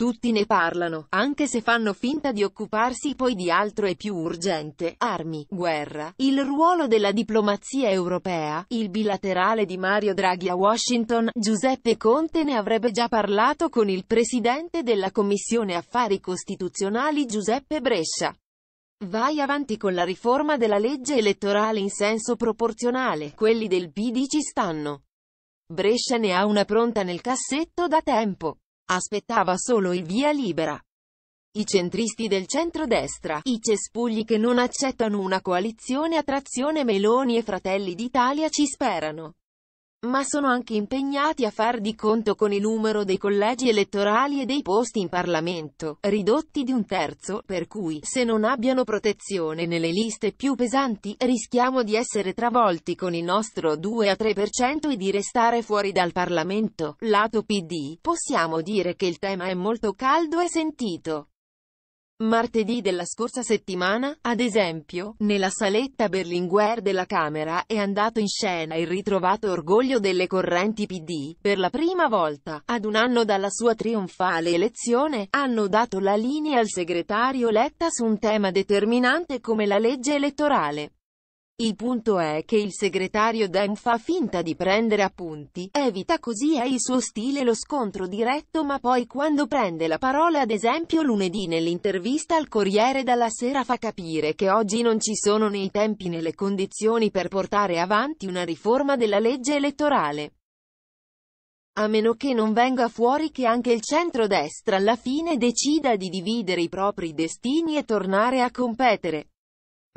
Tutti ne parlano, anche se fanno finta di occuparsi poi di altro e più urgente, armi, guerra, il ruolo della diplomazia europea, il bilaterale di Mario Draghi a Washington, Giuseppe Conte ne avrebbe già parlato con il presidente della Commissione Affari Costituzionali Giuseppe Brescia. Vai avanti con la riforma della legge elettorale in senso proporzionale, quelli del PD ci stanno. Brescia ne ha una pronta nel cassetto da tempo. Aspettava solo il via libera. I centristi del centrodestra, i cespugli che non accettano una coalizione a trazione Meloni e Fratelli d'Italia ci sperano ma sono anche impegnati a far di conto con il numero dei collegi elettorali e dei posti in Parlamento, ridotti di un terzo, per cui, se non abbiano protezione nelle liste più pesanti, rischiamo di essere travolti con il nostro 2-3% e di restare fuori dal Parlamento. Lato PD, possiamo dire che il tema è molto caldo e sentito. Martedì della scorsa settimana, ad esempio, nella saletta Berlinguer della Camera, è andato in scena il ritrovato orgoglio delle correnti PD, per la prima volta, ad un anno dalla sua trionfale elezione, hanno dato la linea al segretario Letta su un tema determinante come la legge elettorale. Il punto è che il segretario Deng fa finta di prendere appunti, evita così è il suo stile lo scontro diretto ma poi quando prende la parola ad esempio lunedì nell'intervista al Corriere dalla Sera fa capire che oggi non ci sono né i tempi né le condizioni per portare avanti una riforma della legge elettorale. A meno che non venga fuori che anche il centrodestra alla fine decida di dividere i propri destini e tornare a competere.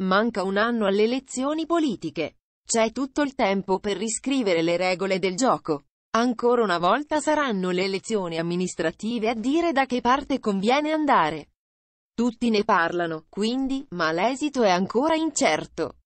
Manca un anno alle elezioni politiche. C'è tutto il tempo per riscrivere le regole del gioco. Ancora una volta saranno le elezioni amministrative a dire da che parte conviene andare. Tutti ne parlano, quindi, ma l'esito è ancora incerto.